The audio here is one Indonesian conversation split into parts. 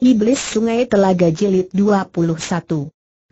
Iblis Sungai Telaga Jilid 21.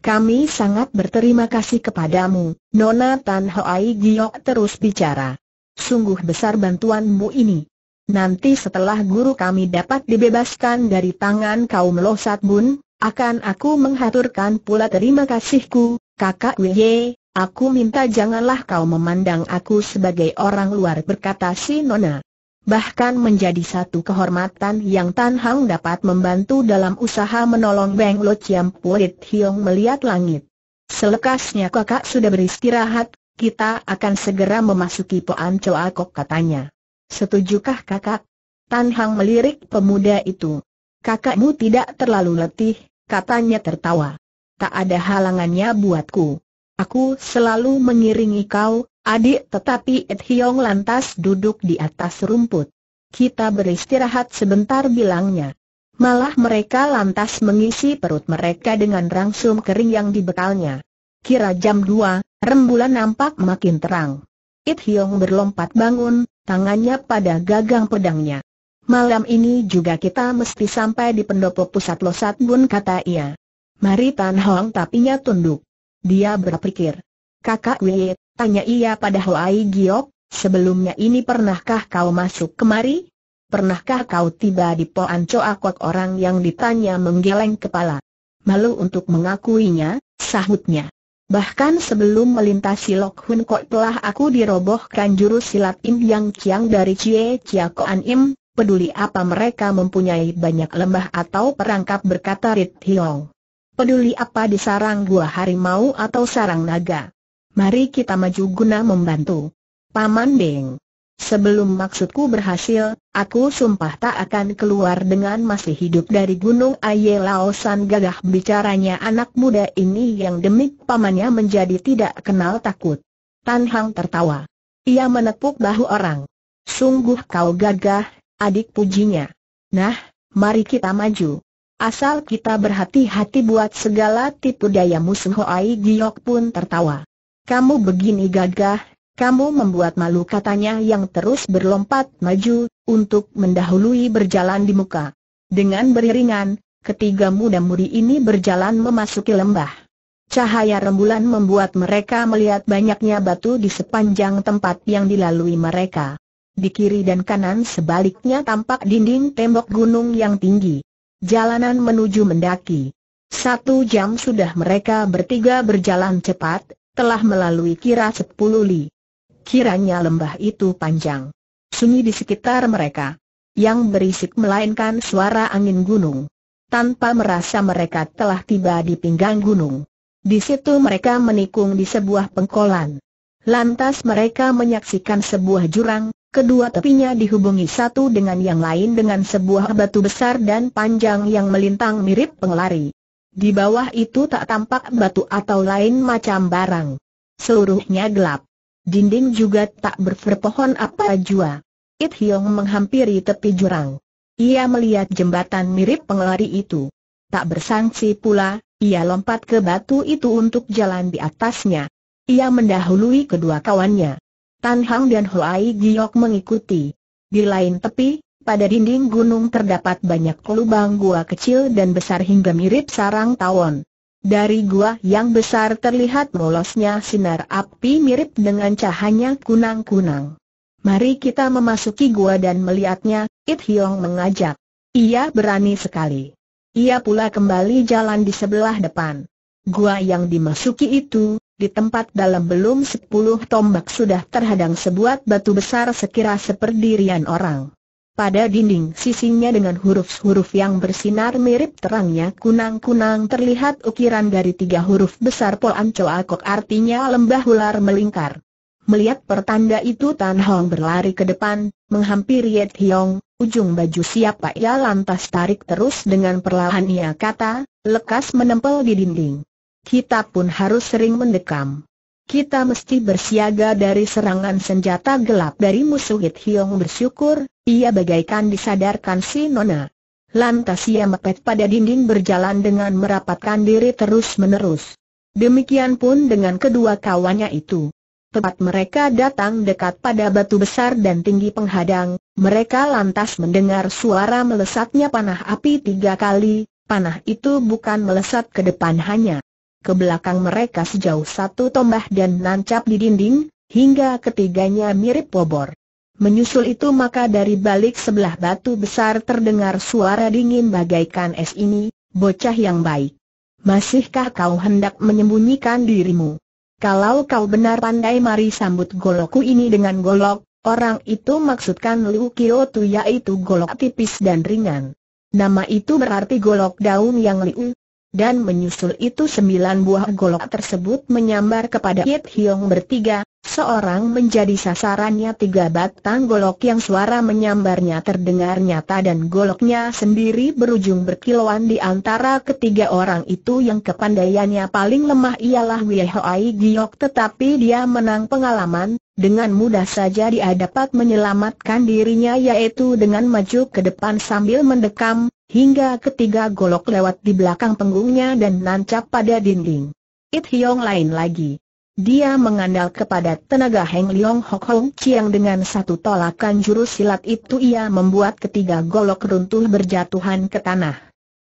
Kami sangat berterima kasih kepadamu, Nona Tan Hoai Giok terus bicara. Sungguh besar bantuanmu ini. Nanti setelah guru kami dapat dibebaskan dari tangan kaum Losat Bun, akan aku menghaturkan pula terima kasihku, kakak Wye, aku minta janganlah kau memandang aku sebagai orang luar berkata si Nona bahkan menjadi satu kehormatan yang Tan Hang dapat membantu dalam usaha menolong Beng Lo Chiam Pulit Hiong melihat langit. Selekasnya kakak sudah beristirahat, kita akan segera memasuki Poan Choa Kok katanya. Setujukah kakak? Tan Hang melirik pemuda itu. Kakakmu tidak terlalu letih, katanya tertawa. Tak ada halangannya buatku. Aku selalu mengiringi kau, adik tetapi Ed Hiong lantas duduk di atas rumput. Kita beristirahat sebentar bilangnya. Malah mereka lantas mengisi perut mereka dengan rangsum kering yang dibekalnya. Kira jam 2, rembulan nampak makin terang. Ed Hiong berlompat bangun, tangannya pada gagang pedangnya. Malam ini juga kita mesti sampai di pendopo pusat Losat Bun kata ia. Mari Tan Hong tapinya tunduk. Dia berpikir. Kakak Wei, tanya ia pada Huai Giok, sebelumnya ini pernahkah kau masuk kemari? Pernahkah kau tiba di Poan Choa orang yang ditanya menggeleng kepala? Malu untuk mengakuinya, sahutnya. Bahkan sebelum melintasi Lok Hun Kok telah aku dirobohkan jurus silat Im Yang Chiang dari Cie Chia Koan Im, peduli apa mereka mempunyai banyak lembah atau perangkap berkata Rit Hiong. Peduli apa di sarang gua harimau atau sarang naga mari kita maju guna membantu. Paman Beng. Sebelum maksudku berhasil, aku sumpah tak akan keluar dengan masih hidup dari Gunung Aye Laosan gagah bicaranya anak muda ini yang demik pamannya menjadi tidak kenal takut. Tan Hang tertawa. Ia menepuk bahu orang. Sungguh kau gagah, adik pujinya. Nah, mari kita maju. Asal kita berhati-hati buat segala tipu daya musuh Hoai Giok pun tertawa kamu begini gagah, kamu membuat malu katanya yang terus berlompat maju, untuk mendahului berjalan di muka. Dengan beriringan, ketiga muda muri ini berjalan memasuki lembah. Cahaya rembulan membuat mereka melihat banyaknya batu di sepanjang tempat yang dilalui mereka. Di kiri dan kanan sebaliknya tampak dinding tembok gunung yang tinggi. Jalanan menuju mendaki. Satu jam sudah mereka bertiga berjalan cepat, telah melalui kira sepuluh li. Kiranya lembah itu panjang. Sunyi di sekitar mereka. Yang berisik melainkan suara angin gunung. Tanpa merasa mereka telah tiba di pinggang gunung. Di situ mereka menikung di sebuah pengkolan. Lantas mereka menyaksikan sebuah jurang, kedua tepinya dihubungi satu dengan yang lain dengan sebuah batu besar dan panjang yang melintang mirip pengelari. Di bawah itu tak tampak batu atau lain macam barang. Seluruhnya gelap. Dinding juga tak berperpohon apa jua. It Hiong menghampiri tepi jurang. Ia melihat jembatan mirip pengelari itu. Tak bersangsi pula, ia lompat ke batu itu untuk jalan di atasnya. Ia mendahului kedua kawannya. Tan Hang dan Hoai Giok mengikuti. Di lain tepi, pada dinding gunung terdapat banyak lubang gua kecil dan besar hingga mirip sarang tawon. Dari gua yang besar terlihat molosnya sinar api mirip dengan cahanya kunang-kunang. Mari kita memasuki gua dan melihatnya, It Hiong mengajak. Ia berani sekali. Ia pula kembali jalan di sebelah depan. Gua yang dimasuki itu, di tempat dalam belum sepuluh tombak sudah terhadang sebuah batu besar sekira seperdirian orang. Pada dinding sisinya dengan huruf-huruf yang bersinar mirip terangnya kunang-kunang terlihat ukiran dari tiga huruf besar Poan Coakok artinya lembah ular melingkar. Melihat pertanda itu Tan Hong berlari ke depan, menghampiri Yet Hiong, ujung baju siapa ia ya lantas tarik terus dengan perlahan ia kata, lekas menempel di dinding. Kita pun harus sering mendekam kita mesti bersiaga dari serangan senjata gelap dari musuh Hit Hiong bersyukur, ia bagaikan disadarkan si Nona. Lantas ia mepet pada dinding berjalan dengan merapatkan diri terus-menerus. Demikian pun dengan kedua kawannya itu. Tepat mereka datang dekat pada batu besar dan tinggi penghadang, mereka lantas mendengar suara melesatnya panah api tiga kali, panah itu bukan melesat ke depan hanya ke belakang mereka sejauh satu tombah dan nancap di dinding, hingga ketiganya mirip bobor. Menyusul itu maka dari balik sebelah batu besar terdengar suara dingin bagaikan es ini, bocah yang baik. Masihkah kau hendak menyembunyikan dirimu? Kalau kau benar pandai mari sambut golokku ini dengan golok, orang itu maksudkan Liu Kio yaitu golok tipis dan ringan. Nama itu berarti golok daun yang Liu, dan menyusul itu sembilan buah golok tersebut menyambar kepada Yip Hiong bertiga, seorang menjadi sasarannya tiga batang golok yang suara menyambarnya terdengar nyata dan goloknya sendiri berujung berkilauan di antara ketiga orang itu yang kepandaiannya paling lemah ialah Wiehoai Giok tetapi dia menang pengalaman, dengan mudah saja dia dapat menyelamatkan dirinya yaitu dengan maju ke depan sambil mendekam, hingga ketiga golok lewat di belakang punggungnya dan nancap pada dinding. It Hiong lain lagi. Dia mengandalkan kepada tenaga Heng Liong Hok Hong Chiang dengan satu tolakan jurus silat itu ia membuat ketiga golok runtuh berjatuhan ke tanah.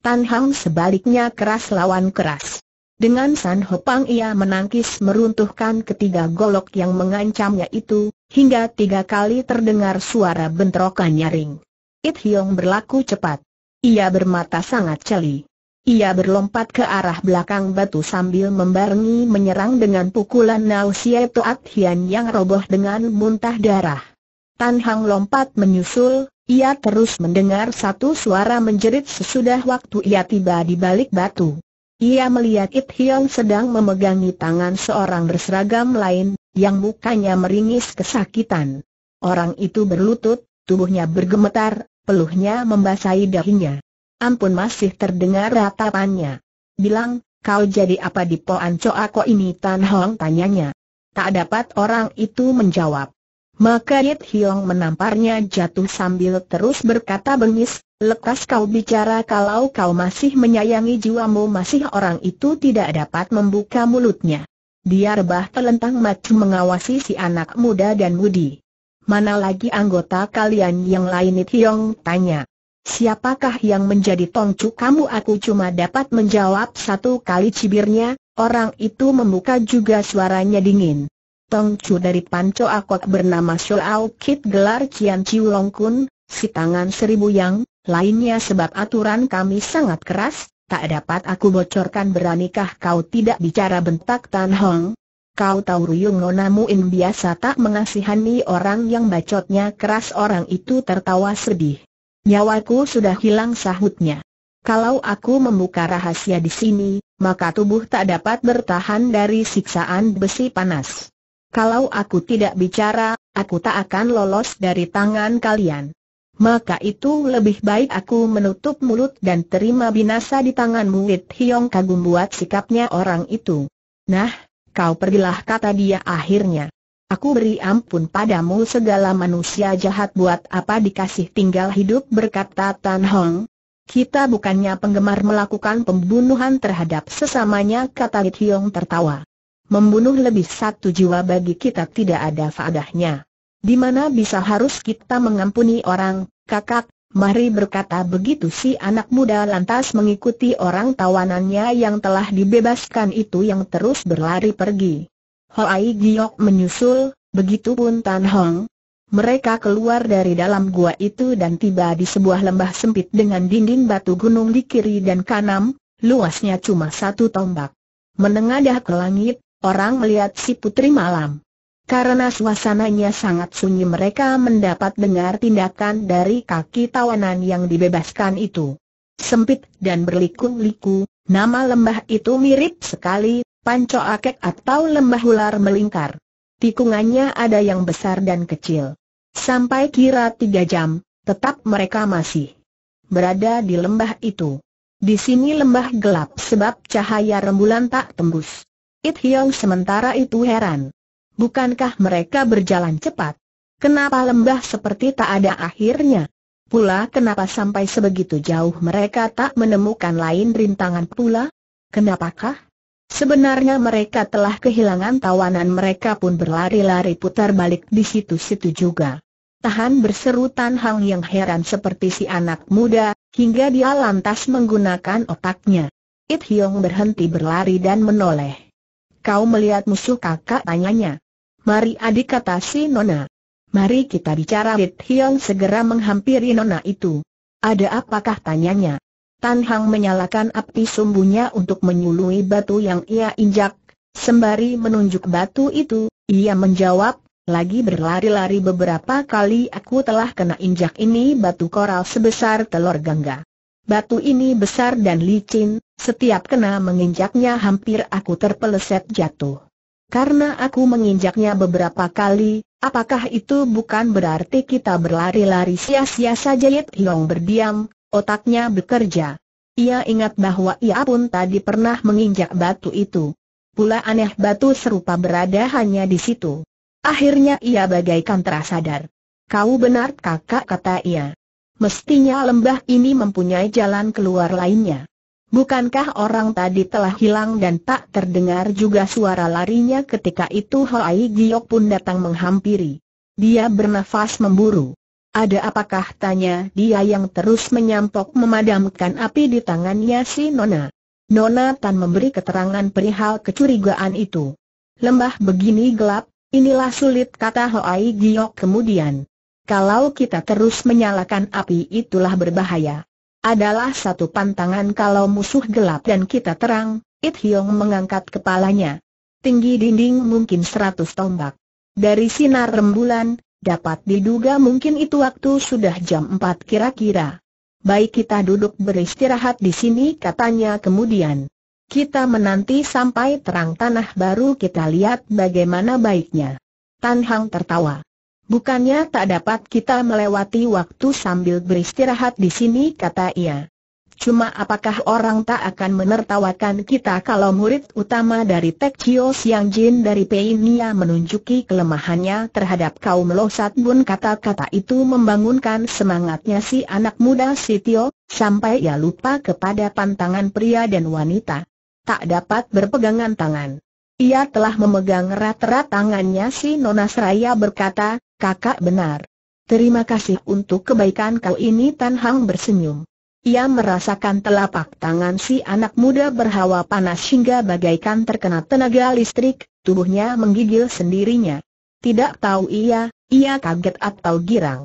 Tan Hang sebaliknya keras lawan keras. Dengan San Hopang ia menangkis meruntuhkan ketiga golok yang mengancamnya itu, hingga tiga kali terdengar suara bentrokan nyaring. It Hiong berlaku cepat. Ia bermata sangat celi. Ia berlompat ke arah belakang batu sambil membarengi menyerang dengan pukulan Nao Sia Toat Hian yang roboh dengan muntah darah. Tan Hang lompat menyusul, ia terus mendengar satu suara menjerit sesudah waktu ia tiba di balik batu. Ia melihat It Hion sedang memegangi tangan seorang berseragam lain, yang mukanya meringis kesakitan. Orang itu berlutut, tubuhnya bergemetar, peluhnya membasahi dahinya. Ampun masih terdengar ratapannya. Bilang, kau jadi apa di Poan Ko ini Tan Hong tanyanya. Tak dapat orang itu menjawab. Maka Yit Hiong menamparnya jatuh sambil terus berkata bengis, lekas kau bicara kalau kau masih menyayangi jiwamu masih orang itu tidak dapat membuka mulutnya. Dia rebah telentang maju mengawasi si anak muda dan mudi. Mana lagi anggota kalian yang lain Itiong tanya. Siapakah yang menjadi tongcu kamu aku cuma dapat menjawab satu kali cibirnya, orang itu membuka juga suaranya dingin. Tongcu dari Panco Akok bernama Shuao Kit gelar Cian Chiu Long Kun, si tangan seribu yang, lainnya sebab aturan kami sangat keras, tak dapat aku bocorkan beranikah kau tidak bicara bentak Tan Hong, Kau tahu Ruyung Nona Muin biasa tak mengasihani orang yang bacotnya keras orang itu tertawa sedih. Nyawaku sudah hilang sahutnya. Kalau aku membuka rahasia di sini, maka tubuh tak dapat bertahan dari siksaan besi panas. Kalau aku tidak bicara, aku tak akan lolos dari tangan kalian. Maka itu lebih baik aku menutup mulut dan terima binasa di tanganmu It Hiong kagum buat sikapnya orang itu. Nah, kau pergilah kata dia akhirnya. Aku beri ampun padamu segala manusia jahat buat apa dikasih tinggal hidup berkata Tan Hong. Kita bukannya penggemar melakukan pembunuhan terhadap sesamanya kata Lit Hiong tertawa. Membunuh lebih satu jiwa bagi kita tidak ada faedahnya. Di mana bisa harus kita mengampuni orang, kakak, Mari berkata begitu si anak muda lantas mengikuti orang tawanannya yang telah dibebaskan itu yang terus berlari pergi. Hoai Giok menyusul, begitu pun Tan Hong. Mereka keluar dari dalam gua itu dan tiba di sebuah lembah sempit dengan dinding batu gunung di kiri dan kanan, luasnya cuma satu tombak. Menengadah ke langit, orang melihat si putri malam. Karena suasananya sangat sunyi mereka mendapat dengar tindakan dari kaki tawanan yang dibebaskan itu. Sempit dan berliku-liku, nama lembah itu mirip sekali, panco akek atau lembah ular melingkar. Tikungannya ada yang besar dan kecil. Sampai kira tiga jam, tetap mereka masih berada di lembah itu. Di sini lembah gelap sebab cahaya rembulan tak tembus. It Hiong sementara itu heran. Bukankah mereka berjalan cepat? Kenapa lembah seperti tak ada akhirnya? Pula kenapa sampai sebegitu jauh mereka tak menemukan lain rintangan pula? Kenapakah? Sebenarnya mereka telah kehilangan tawanan mereka pun berlari-lari putar balik di situ-situ juga. Tahan berseru Tan Hang yang heran seperti si anak muda, hingga dia lantas menggunakan otaknya. It Hiong berhenti berlari dan menoleh. Kau melihat musuh kakak tanyanya. Mari adik kata si Nona. Mari kita bicara Hit Hiong segera menghampiri Nona itu. Ada apakah tanyanya? Tan Hang menyalakan api sumbunya untuk menyului batu yang ia injak. Sembari menunjuk batu itu, ia menjawab, lagi berlari-lari beberapa kali aku telah kena injak ini batu koral sebesar telur gangga. Batu ini besar dan licin, setiap kena menginjaknya hampir aku terpeleset jatuh karena aku menginjaknya beberapa kali, apakah itu bukan berarti kita berlari-lari sia-sia saja Yit Hiong berdiam, otaknya bekerja. Ia ingat bahwa ia pun tadi pernah menginjak batu itu. Pula aneh batu serupa berada hanya di situ. Akhirnya ia bagaikan terasadar. Kau benar kakak kata ia. Mestinya lembah ini mempunyai jalan keluar lainnya. Bukankah orang tadi telah hilang dan tak terdengar juga suara larinya ketika itu Hoai Giok pun datang menghampiri. Dia bernafas memburu. Ada apakah tanya dia yang terus menyampok memadamkan api di tangannya si Nona. Nona Tan memberi keterangan perihal kecurigaan itu. Lembah begini gelap, inilah sulit kata Hoai Giok kemudian. Kalau kita terus menyalakan api itulah berbahaya adalah satu pantangan kalau musuh gelap dan kita terang, It Hiong mengangkat kepalanya. Tinggi dinding mungkin seratus tombak. Dari sinar rembulan, dapat diduga mungkin itu waktu sudah jam empat kira-kira. Baik kita duduk beristirahat di sini katanya kemudian. Kita menanti sampai terang tanah baru kita lihat bagaimana baiknya. Tan Hang tertawa. Bukannya tak dapat kita melewati waktu sambil beristirahat di sini kata ia. Cuma apakah orang tak akan menertawakan kita kalau murid utama dari Tek Chio Siang Jin dari Peinia menunjuki kelemahannya terhadap kaum Lo Bun kata-kata itu membangunkan semangatnya si anak muda si Tio, sampai ia lupa kepada pantangan pria dan wanita. Tak dapat berpegangan tangan. Ia telah memegang rata rat tangannya si Nona Seraya berkata, kakak benar. Terima kasih untuk kebaikan kau ini Tan Hang bersenyum. Ia merasakan telapak tangan si anak muda berhawa panas hingga bagaikan terkena tenaga listrik, tubuhnya menggigil sendirinya. Tidak tahu ia, ia kaget atau girang.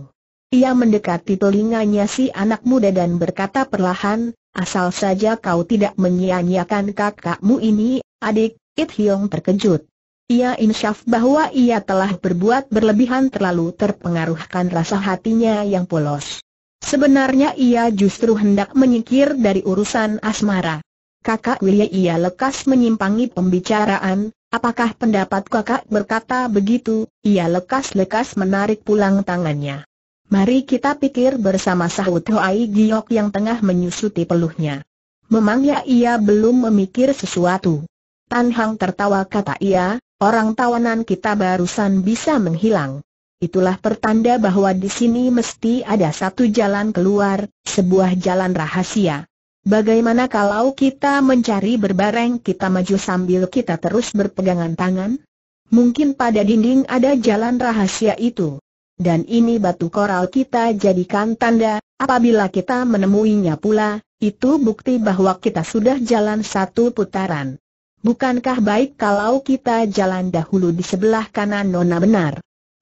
Ia mendekati telinganya si anak muda dan berkata perlahan, asal saja kau tidak menyia-nyiakan kakakmu ini, adik, It Hiong terkejut. Ia insyaf bahwa ia telah berbuat berlebihan terlalu terpengaruhkan rasa hatinya yang polos. Sebenarnya ia justru hendak menyingkir dari urusan asmara. Kakak William ia lekas menyimpangi pembicaraan, apakah pendapat kakak berkata begitu, ia lekas-lekas menarik pulang tangannya. Mari kita pikir bersama sahut Hoai Giok yang tengah menyusuti peluhnya. Memangnya ia belum memikir sesuatu. Tan Hang tertawa kata ia, orang tawanan kita barusan bisa menghilang. Itulah pertanda bahwa di sini mesti ada satu jalan keluar, sebuah jalan rahasia. Bagaimana kalau kita mencari berbareng kita maju sambil kita terus berpegangan tangan? Mungkin pada dinding ada jalan rahasia itu. Dan ini batu koral kita jadikan tanda, apabila kita menemuinya pula, itu bukti bahwa kita sudah jalan satu putaran. Bukankah baik kalau kita jalan dahulu di sebelah kanan Nona benar?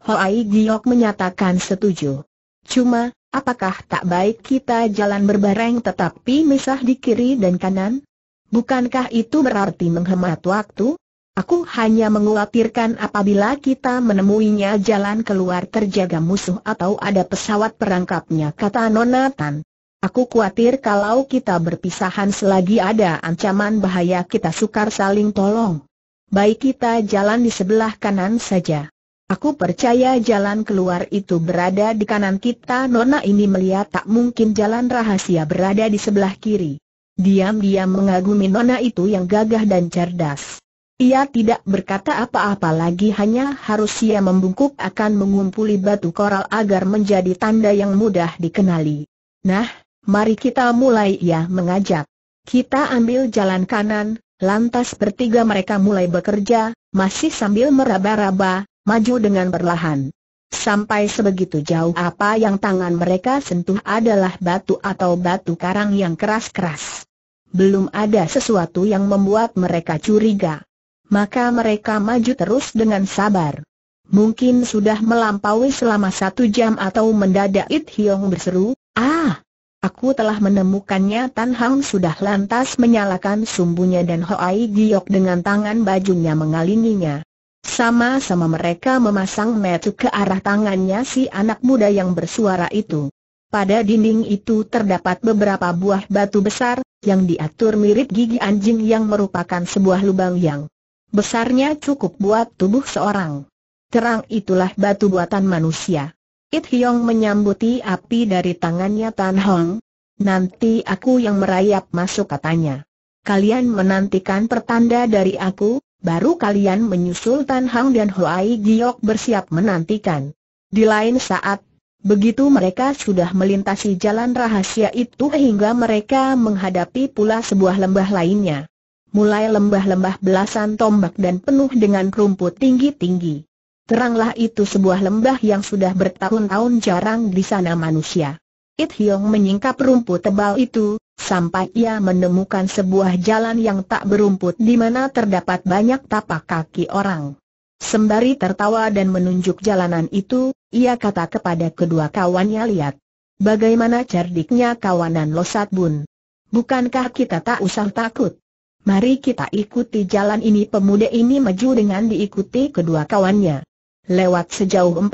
Hoai Giok menyatakan setuju. Cuma, apakah tak baik kita jalan berbareng tetapi misah di kiri dan kanan? Bukankah itu berarti menghemat waktu? Aku hanya mengkhawatirkan apabila kita menemuinya jalan keluar terjaga musuh atau ada pesawat perangkapnya kata Nona Tan. Aku khawatir kalau kita berpisahan selagi ada ancaman bahaya kita sukar saling tolong. Baik kita jalan di sebelah kanan saja. Aku percaya jalan keluar itu berada di kanan kita Nona ini melihat tak mungkin jalan rahasia berada di sebelah kiri. Diam-diam mengagumi Nona itu yang gagah dan cerdas. Ia tidak berkata apa-apa lagi hanya harus ia membungkuk akan mengumpuli batu koral agar menjadi tanda yang mudah dikenali. Nah, mari kita mulai ya, mengajak. Kita ambil jalan kanan, lantas bertiga mereka mulai bekerja, masih sambil meraba-raba, maju dengan perlahan. Sampai sebegitu jauh apa yang tangan mereka sentuh adalah batu atau batu karang yang keras-keras. Belum ada sesuatu yang membuat mereka curiga. Maka mereka maju terus dengan sabar. Mungkin sudah melampaui selama satu jam atau mendadak It Hiong berseru, Ah, Aku telah menemukannya Tan Hang sudah lantas menyalakan sumbunya dan Hoai Giok dengan tangan bajunya mengalinginya. Sama-sama mereka memasang metu ke arah tangannya si anak muda yang bersuara itu. Pada dinding itu terdapat beberapa buah batu besar, yang diatur mirip gigi anjing yang merupakan sebuah lubang yang besarnya cukup buat tubuh seorang. Terang itulah batu buatan manusia. It Hiong menyambuti api dari tangannya Tan Hong. Nanti aku yang merayap masuk katanya. Kalian menantikan pertanda dari aku, baru kalian menyusul Tan Hong dan Huai Giok bersiap menantikan. Di lain saat, begitu mereka sudah melintasi jalan rahasia itu hingga mereka menghadapi pula sebuah lembah lainnya. Mulai lembah-lembah belasan tombak dan penuh dengan rumput tinggi-tinggi teranglah itu sebuah lembah yang sudah bertahun-tahun jarang di sana manusia. It Hiong menyingkap rumput tebal itu, sampai ia menemukan sebuah jalan yang tak berumput di mana terdapat banyak tapak kaki orang. Sembari tertawa dan menunjuk jalanan itu, ia kata kepada kedua kawannya lihat. Bagaimana cerdiknya kawanan Losat Bun. Bukankah kita tak usah takut? Mari kita ikuti jalan ini pemuda ini maju dengan diikuti kedua kawannya. Lewat sejauh 40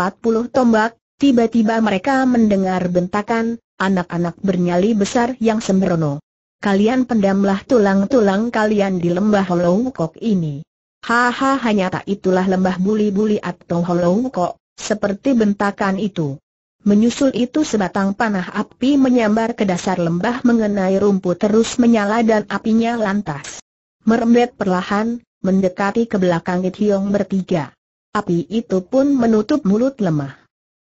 tombak, tiba-tiba mereka mendengar bentakan, anak-anak bernyali besar yang sembrono. Kalian pendamlah tulang-tulang kalian di lembah Hollow Kok ini. Haha hanya tak itulah lembah buli-buli atau Hollow Kok, seperti bentakan itu. Menyusul itu sebatang panah api menyambar ke dasar lembah mengenai rumput terus menyala dan apinya lantas. Merembet perlahan, mendekati ke belakang It bertiga api itu pun menutup mulut lemah.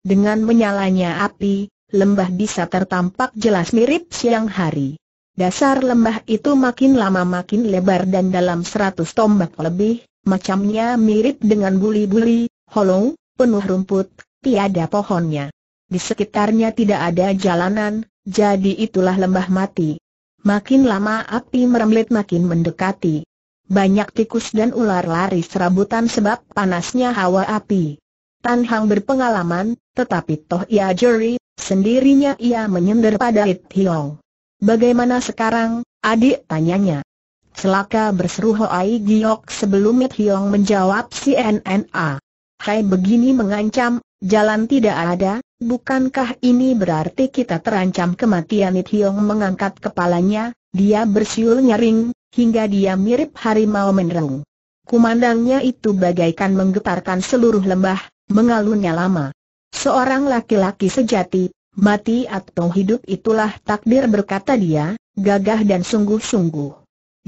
Dengan menyalanya api, lembah bisa tertampak jelas mirip siang hari. Dasar lembah itu makin lama makin lebar dan dalam seratus tombak lebih, macamnya mirip dengan buli-buli, hollow, penuh rumput, tiada pohonnya. Di sekitarnya tidak ada jalanan, jadi itulah lembah mati. Makin lama api merembet makin mendekati. Banyak tikus dan ular lari serabutan sebab panasnya hawa api. Tan Hang berpengalaman, tetapi toh ia juri, sendirinya ia menyender pada It Hiong. Bagaimana sekarang, adik tanyanya. Celaka berseru Hoai Giok sebelum It Hiong menjawab CNNA. Hai begini mengancam, Jalan tidak ada, bukankah ini berarti kita terancam kematian It Hiong mengangkat kepalanya, dia bersiul nyaring, hingga dia mirip harimau menerung. Kumandangnya itu bagaikan menggetarkan seluruh lembah, mengalunnya lama. Seorang laki-laki sejati, mati atau hidup itulah takdir berkata dia, gagah dan sungguh-sungguh.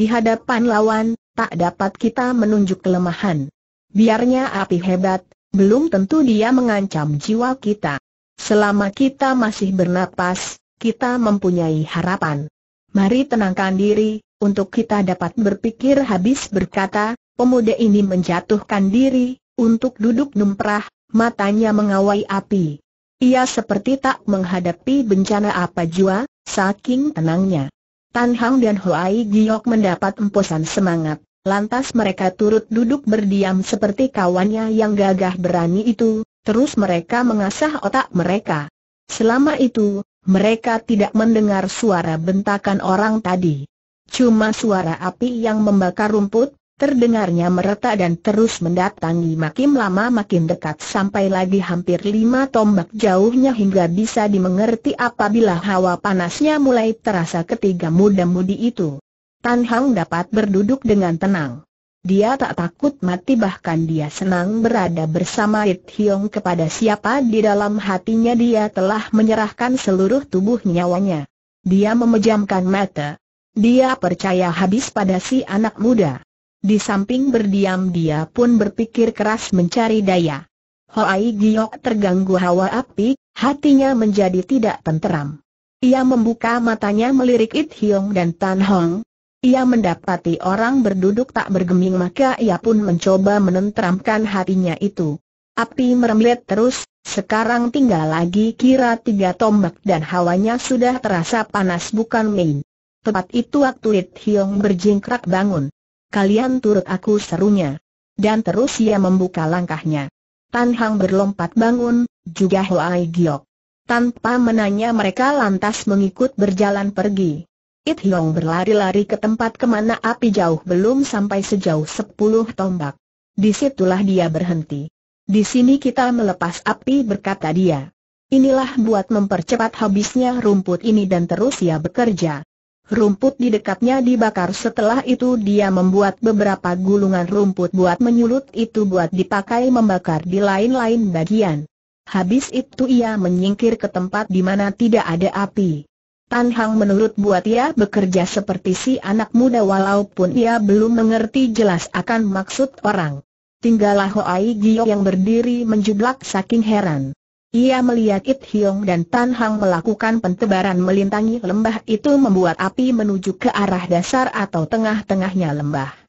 Di hadapan lawan, tak dapat kita menunjuk kelemahan. Biarnya api hebat, belum tentu dia mengancam jiwa kita. Selama kita masih bernapas, kita mempunyai harapan. Mari tenangkan diri, untuk kita dapat berpikir habis berkata, pemuda ini menjatuhkan diri, untuk duduk numprah, matanya mengawai api. Ia seperti tak menghadapi bencana apa jua, saking tenangnya. Tan Hang dan Hoai Giok mendapat emposan semangat. Lantas mereka turut duduk berdiam seperti kawannya yang gagah berani itu, terus mereka mengasah otak mereka. Selama itu, mereka tidak mendengar suara bentakan orang tadi. Cuma suara api yang membakar rumput, terdengarnya meretak dan terus mendatangi makin lama makin dekat sampai lagi hampir lima tombak jauhnya hingga bisa dimengerti apabila hawa panasnya mulai terasa ketiga muda-mudi itu. Tan Hang dapat berduduk dengan tenang. Dia tak takut mati bahkan dia senang berada bersama It Hiong kepada siapa di dalam hatinya dia telah menyerahkan seluruh tubuh nyawanya. Dia memejamkan mata. Dia percaya habis pada si anak muda. Di samping berdiam dia pun berpikir keras mencari daya. Hoai Giok terganggu hawa api, hatinya menjadi tidak tenteram. Ia membuka matanya melirik It Hiong dan Tan Hong, ia mendapati orang berduduk tak bergeming maka ia pun mencoba menenteramkan hatinya itu. Api merembet terus, sekarang tinggal lagi kira tiga tombak dan hawanya sudah terasa panas bukan main. Tepat itu waktu It Hiong berjingkrak bangun. Kalian turut aku serunya. Dan terus ia membuka langkahnya. Tan Hang berlompat bangun, juga Hoai Giok. Tanpa menanya mereka lantas mengikut berjalan pergi. It Hiong berlari-lari ke tempat kemana api jauh belum sampai sejauh sepuluh tombak. Disitulah dia berhenti. Di sini kita melepas api berkata dia. Inilah buat mempercepat habisnya rumput ini dan terus ia bekerja. Rumput di dekatnya dibakar setelah itu dia membuat beberapa gulungan rumput buat menyulut itu buat dipakai membakar di lain-lain bagian. Habis itu ia menyingkir ke tempat di mana tidak ada api. Tan Hang menurut buat ia bekerja seperti si anak muda walaupun ia belum mengerti jelas akan maksud orang. Tinggallah Ai Gio yang berdiri menjublak saking heran. Ia melihat It Hiong dan Tan Hang melakukan pentebaran melintangi lembah itu membuat api menuju ke arah dasar atau tengah-tengahnya lembah.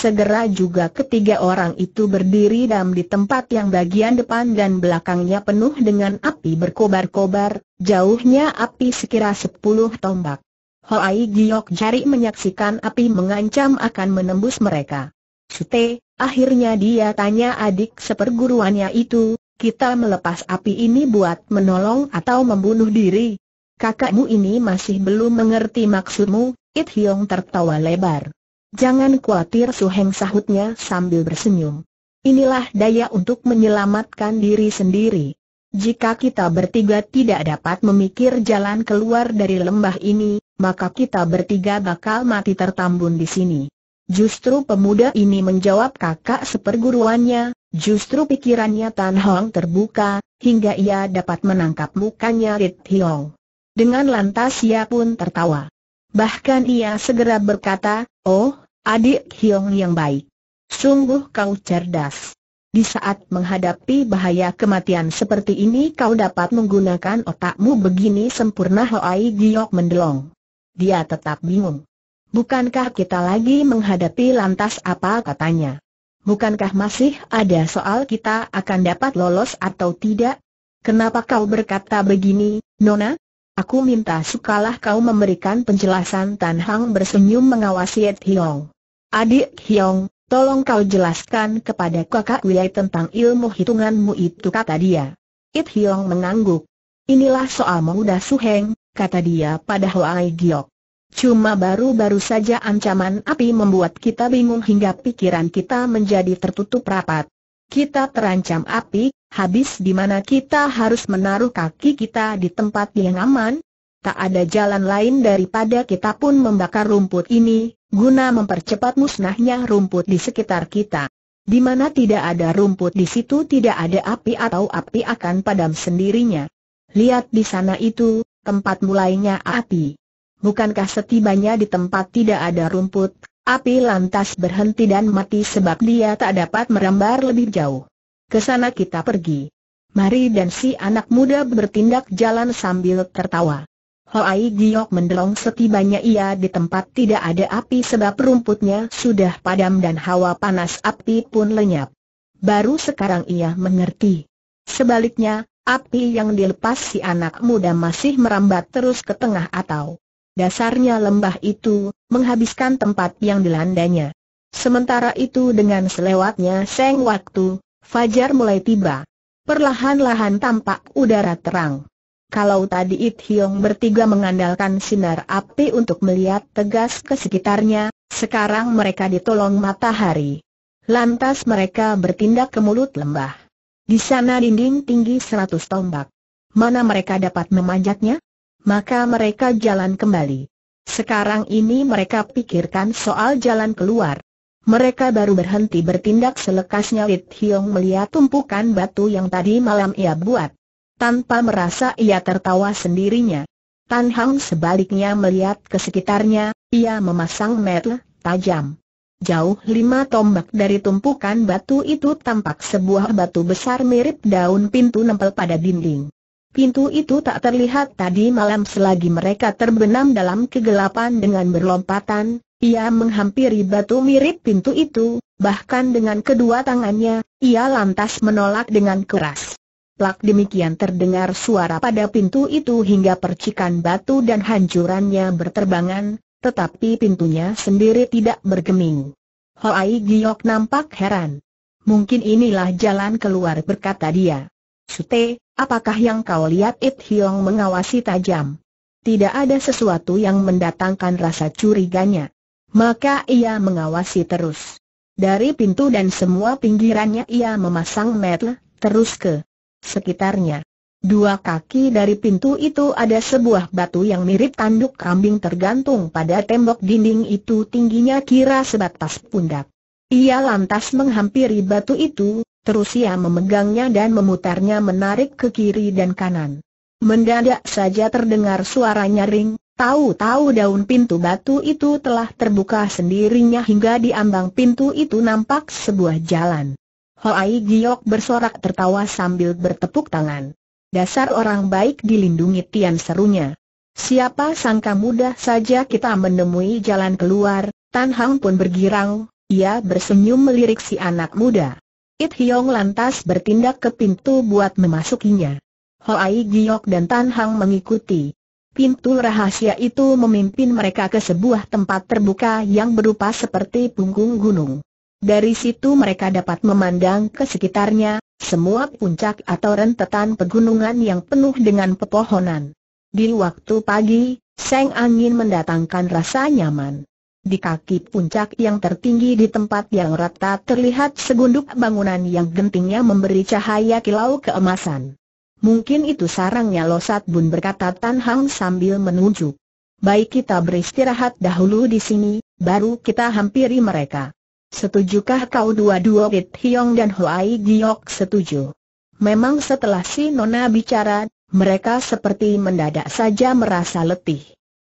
Segera juga ketiga orang itu berdiri dalam di tempat yang bagian depan dan belakangnya penuh dengan api berkobar-kobar, jauhnya api sekira sepuluh tombak. Hoai Giok Jari menyaksikan api mengancam akan menembus mereka. Sute, akhirnya dia tanya adik seperguruannya itu, kita melepas api ini buat menolong atau membunuh diri. Kakakmu ini masih belum mengerti maksudmu, It Hiong tertawa lebar. Jangan khawatir Suheng sahutnya sambil bersenyum. Inilah daya untuk menyelamatkan diri sendiri. Jika kita bertiga tidak dapat memikir jalan keluar dari lembah ini, maka kita bertiga bakal mati tertambun di sini. Justru pemuda ini menjawab kakak seperguruannya, justru pikirannya Tan Hong terbuka, hingga ia dapat menangkap mukanya Rit Hiong. Dengan lantas ia pun tertawa. Bahkan ia segera berkata, Oh, adik Hiong yang baik. Sungguh kau cerdas. Di saat menghadapi bahaya kematian seperti ini kau dapat menggunakan otakmu begini sempurna Hoai Giok mendelong. Dia tetap bingung. Bukankah kita lagi menghadapi lantas apa katanya? Bukankah masih ada soal kita akan dapat lolos atau tidak? Kenapa kau berkata begini, Nona? Aku minta sukalah kau memberikan penjelasan Tan Hang bersenyum mengawasi Ed Hiong. Adik Hiong, tolong kau jelaskan kepada kakak Wilai tentang ilmu hitunganmu itu kata dia. Ed Hiong mengangguk. Inilah soal muda Heng, kata dia pada Hoai Giok. Cuma baru-baru saja ancaman api membuat kita bingung hingga pikiran kita menjadi tertutup rapat. Kita terancam api, habis di mana kita harus menaruh kaki kita di tempat yang aman? Tak ada jalan lain daripada kita pun membakar rumput ini, guna mempercepat musnahnya rumput di sekitar kita. Di mana tidak ada rumput di situ tidak ada api atau api akan padam sendirinya. Lihat di sana itu, tempat mulainya api. Bukankah setibanya di tempat tidak ada rumput, api lantas berhenti dan mati sebab dia tak dapat merambar lebih jauh. Kesana kita pergi. Mari dan si anak muda bertindak jalan sambil tertawa. Hoai Giok mendelong setibanya ia di tempat tidak ada api sebab rumputnya sudah padam dan hawa panas api pun lenyap. Baru sekarang ia mengerti. Sebaliknya, api yang dilepas si anak muda masih merambat terus ke tengah atau dasarnya lembah itu, menghabiskan tempat yang dilandanya. Sementara itu dengan selewatnya seng waktu, Fajar mulai tiba. Perlahan-lahan tampak udara terang. Kalau tadi It Hiong bertiga mengandalkan sinar api untuk melihat tegas ke sekitarnya, sekarang mereka ditolong matahari. Lantas mereka bertindak ke mulut lembah. Di sana dinding tinggi seratus tombak. Mana mereka dapat memanjatnya? Maka mereka jalan kembali. Sekarang ini mereka pikirkan soal jalan keluar. Mereka baru berhenti bertindak selekasnya Lit Hiong melihat tumpukan batu yang tadi malam ia buat. Tanpa merasa ia tertawa sendirinya. Tan Hang sebaliknya melihat ke sekitarnya, ia memasang metel tajam. Jauh lima tombak dari tumpukan batu itu tampak sebuah batu besar mirip daun pintu nempel pada dinding. Pintu itu tak terlihat tadi malam selagi mereka terbenam dalam kegelapan dengan berlompatan, ia menghampiri batu mirip pintu itu, bahkan dengan kedua tangannya, ia lantas menolak dengan keras. Plak demikian terdengar suara pada pintu itu hingga percikan batu dan hancurannya berterbangan, tetapi pintunya sendiri tidak bergeming. Hoai Giok nampak heran. Mungkin inilah jalan keluar berkata dia. Sute, apakah yang kau lihat It Hiong mengawasi tajam? Tidak ada sesuatu yang mendatangkan rasa curiganya. Maka ia mengawasi terus. Dari pintu dan semua pinggirannya ia memasang metel, terus ke sekitarnya. Dua kaki dari pintu itu ada sebuah batu yang mirip tanduk kambing tergantung pada tembok dinding itu tingginya kira sebatas pundak. Ia lantas menghampiri batu itu, terus ia memegangnya dan memutarnya menarik ke kiri dan kanan. Mendadak saja terdengar suara nyaring, Tahu-tahu daun pintu batu itu telah terbuka sendirinya hingga di ambang pintu itu nampak sebuah jalan. Ho Ai Giok bersorak tertawa sambil bertepuk tangan. Dasar orang baik dilindungi Tian serunya. Siapa sangka mudah saja kita menemui jalan keluar, Tan Hang pun bergirang, ia bersenyum melirik si anak muda. It Hiong lantas bertindak ke pintu buat memasukinya. Ho Ai Giok dan Tan Hang mengikuti. Pintu rahasia itu memimpin mereka ke sebuah tempat terbuka yang berupa seperti punggung gunung. Dari situ mereka dapat memandang ke sekitarnya, semua puncak atau rentetan pegunungan yang penuh dengan pepohonan. Di waktu pagi, seng angin mendatangkan rasa nyaman. Di kaki puncak yang tertinggi di tempat yang rata terlihat segunduk bangunan yang gentingnya memberi cahaya kilau keemasan. Mungkin itu sarangnya Losat Bun berkata Tan Hang sambil menunjuk. Baik kita beristirahat dahulu di sini, baru kita hampiri mereka. Setujukah kau dua-dua Wit Hiong dan Huai Giok setuju? Memang setelah si Nona bicara, mereka seperti mendadak saja merasa letih.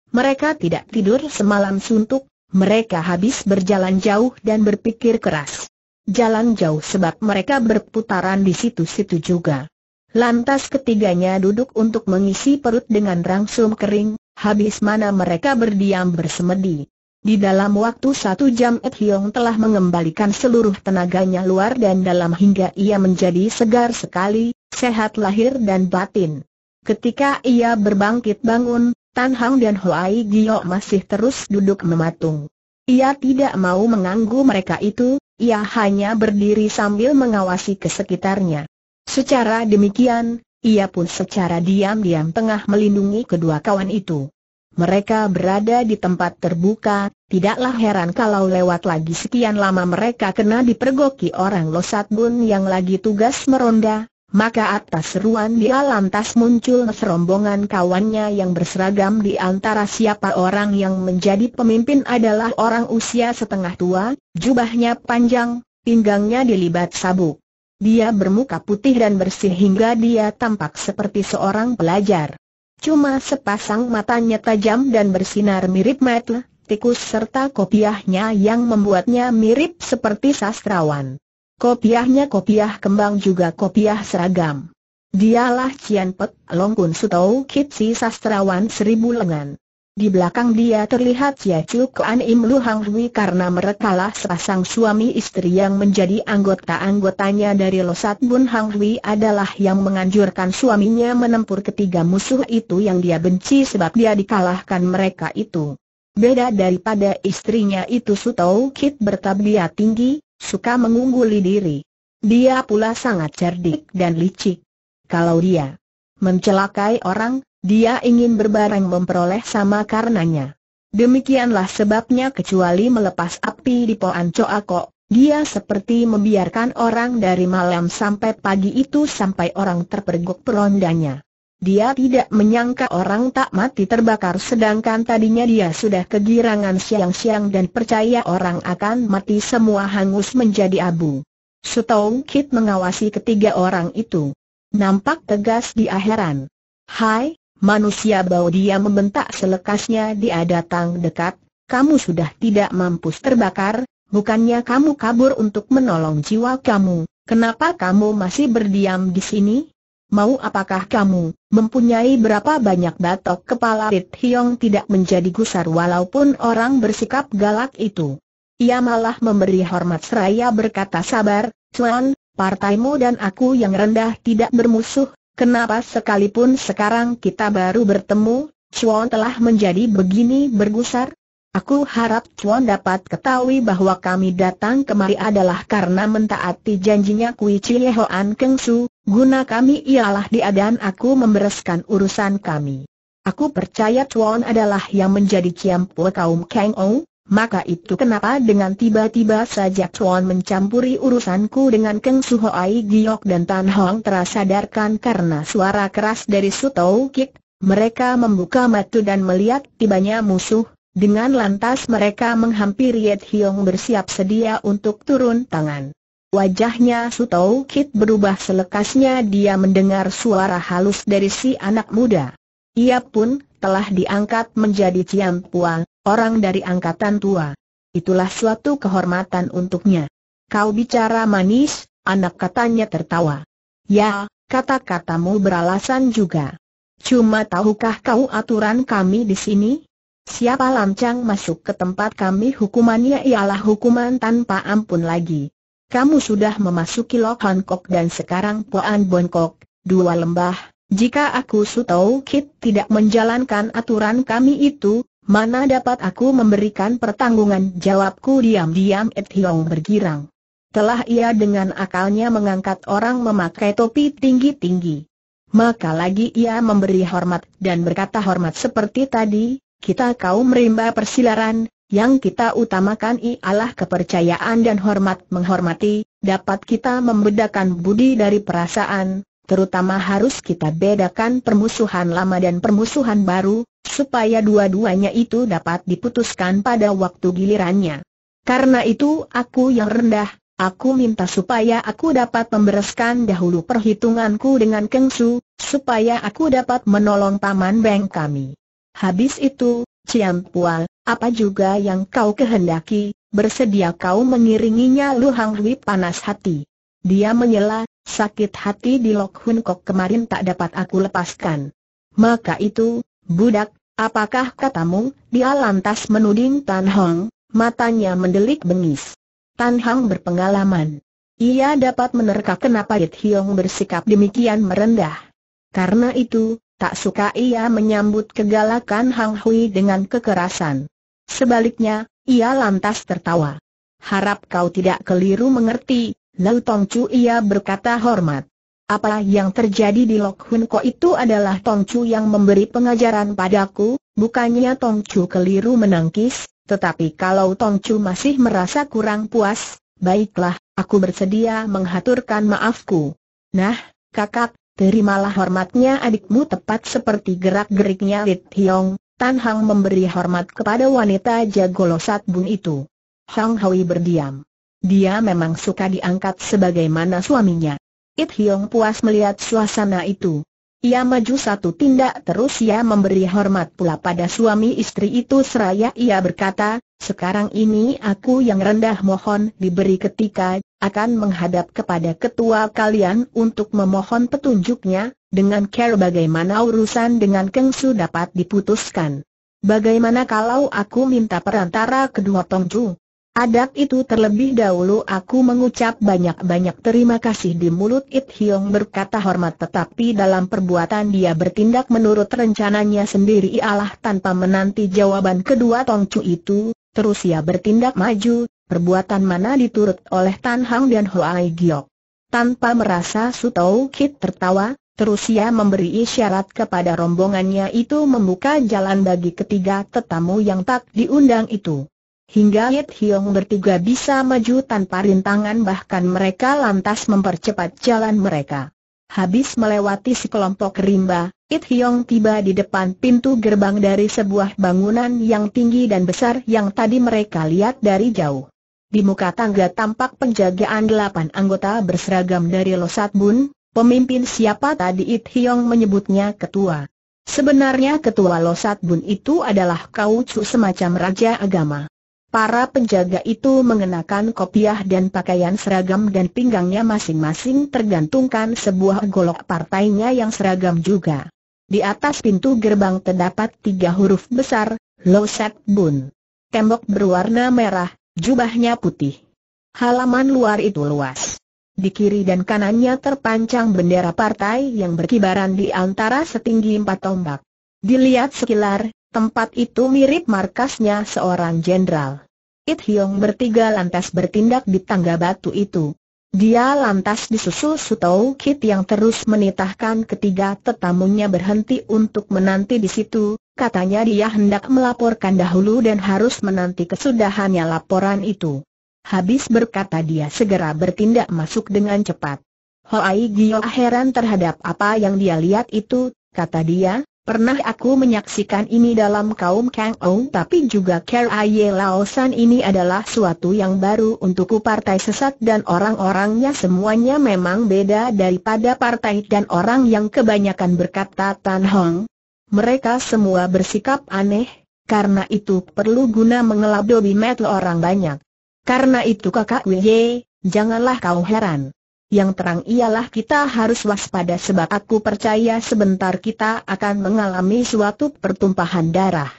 Mereka tidak tidur semalam suntuk, mereka habis berjalan jauh dan berpikir keras. Jalan jauh sebab mereka berputaran di situ-situ juga. Lantas ketiganya duduk untuk mengisi perut dengan rangsum kering, habis mana mereka berdiam bersemedi. Di dalam waktu satu jam Ed Hiong telah mengembalikan seluruh tenaganya luar dan dalam hingga ia menjadi segar sekali, sehat lahir dan batin. Ketika ia berbangkit bangun, Tan Hang dan Huai Gio masih terus duduk mematung. Ia tidak mau mengganggu mereka itu, ia hanya berdiri sambil mengawasi ke sekitarnya. Secara demikian, ia pun secara diam-diam tengah melindungi kedua kawan itu. Mereka berada di tempat terbuka, tidaklah heran kalau lewat lagi sekian lama mereka kena dipergoki orang Losat Bun yang lagi tugas meronda, maka atas seruan dia lantas muncul serombongan kawannya yang berseragam di antara siapa orang yang menjadi pemimpin adalah orang usia setengah tua, jubahnya panjang, pinggangnya dilibat sabuk. Dia bermuka putih dan bersih hingga dia tampak seperti seorang pelajar. Cuma sepasang matanya tajam dan bersinar mirip metle, tikus serta kopiahnya yang membuatnya mirip seperti sastrawan. Kopiahnya kopiah kembang juga kopiah seragam. Dialah Cian Pek Longkun Sutau Kitsi Sastrawan Seribu Lengan. Di belakang dia terlihat Chia Chu Kuan Im Lu Hang Hui karena merekalah sepasang suami istri yang menjadi anggota-anggotanya dari Losat Bun Hang Hui adalah yang menganjurkan suaminya menempur ketiga musuh itu yang dia benci sebab dia dikalahkan mereka itu. Beda daripada istrinya itu Su Tau Kit bertabia tinggi, suka mengungguli diri. Dia pula sangat cerdik dan licik. Kalau dia mencelakai orang, dia ingin berbarang memperoleh sama karenanya. Demikianlah sebabnya kecuali melepas api di Poan Coako, dia seperti membiarkan orang dari malam sampai pagi itu sampai orang terpergok perondanya. Dia tidak menyangka orang tak mati terbakar sedangkan tadinya dia sudah kegirangan siang-siang dan percaya orang akan mati semua hangus menjadi abu. Sutong Kit mengawasi ketiga orang itu. Nampak tegas di akhiran. Hai, Manusia bau dia membentak selekasnya dia datang dekat, kamu sudah tidak mampu terbakar, bukannya kamu kabur untuk menolong jiwa kamu, kenapa kamu masih berdiam di sini? Mau apakah kamu, mempunyai berapa banyak batok kepala Rit Hiong tidak menjadi gusar walaupun orang bersikap galak itu? Ia malah memberi hormat seraya berkata sabar, Cuan, partaimu dan aku yang rendah tidak bermusuh, Kenapa sekalipun sekarang kita baru bertemu, Chuan telah menjadi begini bergusar? Aku harap Chuan dapat ketahui bahwa kami datang kemari adalah karena mentaati janjinya Kui Chie Hoan Keng Su, guna kami ialah dan aku membereskan urusan kami. Aku percaya Chuan adalah yang menjadi Kiampu kaum Kang Ong, maka itu kenapa dengan tiba-tiba saja Chuan mencampuri urusanku dengan Keng Suhoai Giok dan Tan Hong terasadarkan karena suara keras dari Sutou Kik, mereka membuka mata dan melihat tibanya musuh, dengan lantas mereka menghampiri Yed Hiong bersiap sedia untuk turun tangan. Wajahnya Sutou Kit berubah selekasnya dia mendengar suara halus dari si anak muda. Ia pun telah diangkat menjadi Ciam Puang, Orang dari angkatan tua. Itulah suatu kehormatan untuknya. Kau bicara manis, anak katanya tertawa. Ya, kata-katamu beralasan juga. Cuma tahukah kau aturan kami di sini? Siapa lancang masuk ke tempat kami hukumannya ialah hukuman tanpa ampun lagi. Kamu sudah memasuki Lok Han dan sekarang Poan Bon dua lembah. Jika aku Sutau Kit tidak menjalankan aturan kami itu, Mana dapat aku memberikan pertanggungan jawabku diam-diam Ed Hiong bergirang. Telah ia dengan akalnya mengangkat orang memakai topi tinggi-tinggi. Maka lagi ia memberi hormat dan berkata hormat seperti tadi, kita kaum rimba persilaran, yang kita utamakan ialah kepercayaan dan hormat menghormati, dapat kita membedakan budi dari perasaan, terutama harus kita bedakan permusuhan lama dan permusuhan baru, supaya dua-duanya itu dapat diputuskan pada waktu gilirannya. Karena itu aku yang rendah, aku minta supaya aku dapat membereskan dahulu perhitunganku dengan Kengsu, supaya aku dapat menolong Paman Beng kami. Habis itu, Cian Pual, apa juga yang kau kehendaki, bersedia kau mengiringinya Luhang Hui panas hati. Dia menyela, sakit hati di Lok Hun Kok kemarin tak dapat aku lepaskan. Maka itu, budak, apakah katamu? Dia lantas menuding Tan Hong, matanya mendelik bengis. Tan Hong berpengalaman. Ia dapat menerka kenapa Yit Hiong bersikap demikian merendah. Karena itu, tak suka ia menyambut kegalakan Hang Hui dengan kekerasan. Sebaliknya, ia lantas tertawa. Harap kau tidak keliru mengerti, Lau Tong Chu ia berkata hormat. Apa yang terjadi di Lok Hun Ko itu adalah Tong Chu yang memberi pengajaran padaku, bukannya Tong Chu keliru menangkis, tetapi kalau Tong Chu masih merasa kurang puas, baiklah, aku bersedia menghaturkan maafku. Nah, kakak, terimalah hormatnya adikmu tepat seperti gerak-geriknya Lit Hiong, Tan Hang memberi hormat kepada wanita jago losat bun itu. Hang Hui berdiam. Dia memang suka diangkat sebagaimana suaminya. It Hiong puas melihat suasana itu. Ia maju satu tindak terus ia memberi hormat pula pada suami istri itu seraya ia berkata, sekarang ini aku yang rendah mohon diberi ketika, akan menghadap kepada ketua kalian untuk memohon petunjuknya, dengan care bagaimana urusan dengan Kengsu dapat diputuskan. Bagaimana kalau aku minta perantara kedua Tongju? Adab itu terlebih dahulu aku mengucap banyak-banyak terima kasih di mulut It Hiong berkata hormat tetapi dalam perbuatan dia bertindak menurut rencananya sendiri ialah tanpa menanti jawaban kedua Tongcu itu, terus ia bertindak maju, perbuatan mana diturut oleh Tan Hang dan Huai Giok. Tanpa merasa su tau, Kit tertawa, terus ia memberi isyarat kepada rombongannya itu membuka jalan bagi ketiga tetamu yang tak diundang itu hingga Yit Hiong bertiga bisa maju tanpa rintangan bahkan mereka lantas mempercepat jalan mereka. Habis melewati sekelompok rimba, It Hiong tiba di depan pintu gerbang dari sebuah bangunan yang tinggi dan besar yang tadi mereka lihat dari jauh. Di muka tangga tampak penjagaan delapan anggota berseragam dari Losat Bun, pemimpin siapa tadi It Hiong menyebutnya ketua. Sebenarnya ketua Losat Bun itu adalah Kau semacam raja agama. Para penjaga itu mengenakan kopiah dan pakaian seragam dan pinggangnya masing-masing tergantungkan sebuah golok partainya yang seragam juga. Di atas pintu gerbang terdapat tiga huruf besar, Loset Bun. Tembok berwarna merah, jubahnya putih. Halaman luar itu luas. Di kiri dan kanannya terpancang bendera partai yang berkibaran di antara setinggi empat tombak. Dilihat sekilar, Tempat itu mirip markasnya seorang jenderal. It Hyong bertiga lantas bertindak di tangga batu itu. Dia lantas disusul Sutou Kit yang terus menitahkan ketiga tetamunya berhenti untuk menanti di situ, katanya dia hendak melaporkan dahulu dan harus menanti kesudahannya laporan itu. Habis berkata dia segera bertindak masuk dengan cepat. Hoai Gio heran terhadap apa yang dia lihat itu, kata dia, Pernah aku menyaksikan ini dalam kaum Kang Ong tapi juga Ker Aye Laosan ini adalah suatu yang baru untukku partai sesat dan orang-orangnya semuanya memang beda daripada partai dan orang yang kebanyakan berkata Tan Hong. Mereka semua bersikap aneh, karena itu perlu guna mengeladobi metu orang banyak. Karena itu kakak Wei, janganlah kau heran yang terang ialah kita harus waspada sebab aku percaya sebentar kita akan mengalami suatu pertumpahan darah.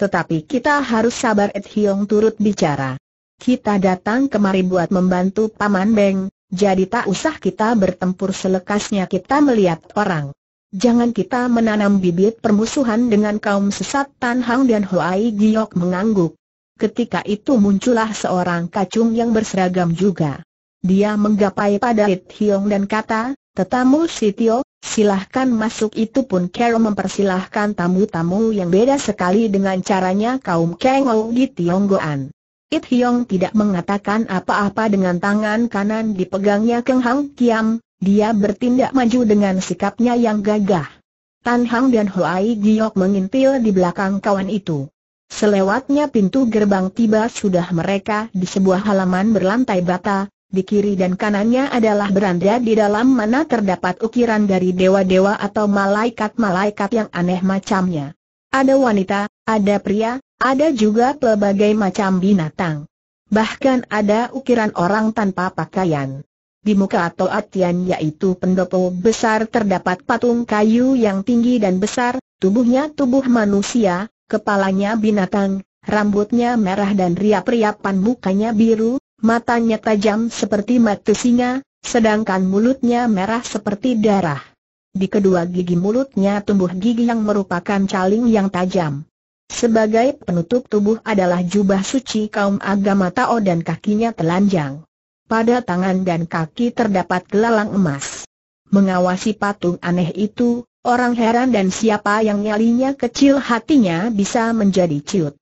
Tetapi kita harus sabar Ed Hiong turut bicara. Kita datang kemari buat membantu Paman Beng, jadi tak usah kita bertempur selekasnya kita melihat orang. Jangan kita menanam bibit permusuhan dengan kaum sesat Tan Hang dan Huai Giok mengangguk. Ketika itu muncullah seorang kacung yang berseragam juga. Dia menggapai pada It Hiong dan kata, tetamu Sitio, silahkan masuk itu pun Carol mempersilahkan tamu-tamu yang beda sekali dengan caranya kaum Kengou di Tionggoan. It Hiong tidak mengatakan apa-apa dengan tangan kanan dipegangnya Keng Hang Kiam, dia bertindak maju dengan sikapnya yang gagah. Tan Hang dan Hoai Giok mengintil di belakang kawan itu. Selewatnya pintu gerbang tiba sudah mereka di sebuah halaman berlantai bata, di kiri dan kanannya adalah beranda di dalam mana terdapat ukiran dari dewa-dewa atau malaikat-malaikat yang aneh macamnya. Ada wanita, ada pria, ada juga pelbagai macam binatang. Bahkan ada ukiran orang tanpa pakaian. Di muka atau atian yaitu pendopo besar terdapat patung kayu yang tinggi dan besar, tubuhnya tubuh manusia, kepalanya binatang, rambutnya merah dan riap-riapan mukanya biru, matanya tajam seperti mata singa, sedangkan mulutnya merah seperti darah. Di kedua gigi mulutnya tumbuh gigi yang merupakan caling yang tajam. Sebagai penutup tubuh adalah jubah suci kaum agama Tao dan kakinya telanjang. Pada tangan dan kaki terdapat gelalang emas. Mengawasi patung aneh itu, orang heran dan siapa yang nyalinya kecil hatinya bisa menjadi ciut.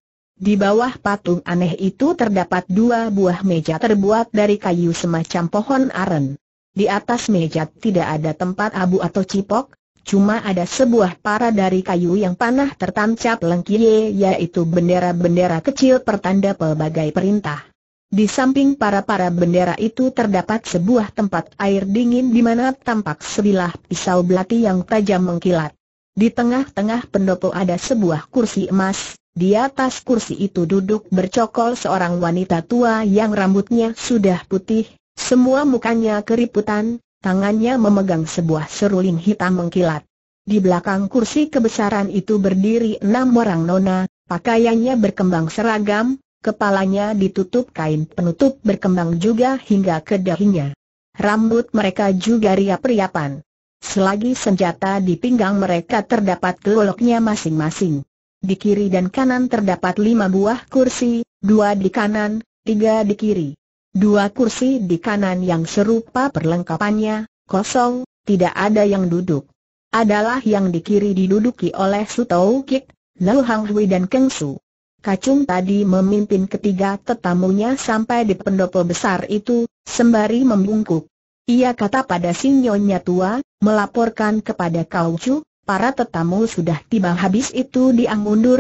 Di bawah patung aneh itu terdapat dua buah meja terbuat dari kayu semacam pohon aren. Di atas meja tidak ada tempat abu atau cipok, cuma ada sebuah para dari kayu yang panah tertancap lengkiye yaitu bendera-bendera kecil pertanda pelbagai perintah. Di samping para-para bendera itu terdapat sebuah tempat air dingin di mana tampak sebilah pisau belati yang tajam mengkilat. Di tengah-tengah pendopo ada sebuah kursi emas, di atas kursi itu duduk bercokol seorang wanita tua yang rambutnya sudah putih, semua mukanya keriputan, tangannya memegang sebuah seruling hitam mengkilat. Di belakang kursi kebesaran itu berdiri enam orang nona, pakaiannya berkembang seragam, kepalanya ditutup kain penutup berkembang juga hingga ke dahinya. Rambut mereka juga riap-riapan. Selagi senjata di pinggang mereka terdapat goloknya masing-masing. Di kiri dan kanan terdapat lima buah kursi, dua di kanan, tiga di kiri. Dua kursi di kanan yang serupa perlengkapannya, kosong, tidak ada yang duduk. Adalah yang di kiri diduduki oleh Sutou Kik, Lau Hang Hui dan Keng Su. Kacung tadi memimpin ketiga tetamunya sampai di pendopo besar itu, sembari membungkuk. Ia kata pada sinyonya tua, melaporkan kepada Kau Chu, para tetamu sudah tiba habis itu dia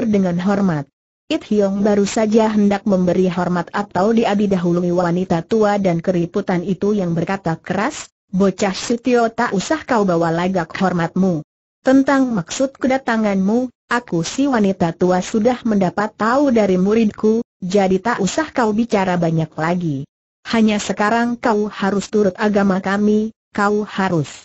dengan hormat. It Hiong baru saja hendak memberi hormat atau diabi dahului wanita tua dan keriputan itu yang berkata keras, Bocah Sutio tak usah kau bawa lagak hormatmu. Tentang maksud kedatanganmu, aku si wanita tua sudah mendapat tahu dari muridku, jadi tak usah kau bicara banyak lagi. Hanya sekarang kau harus turut agama kami, kau harus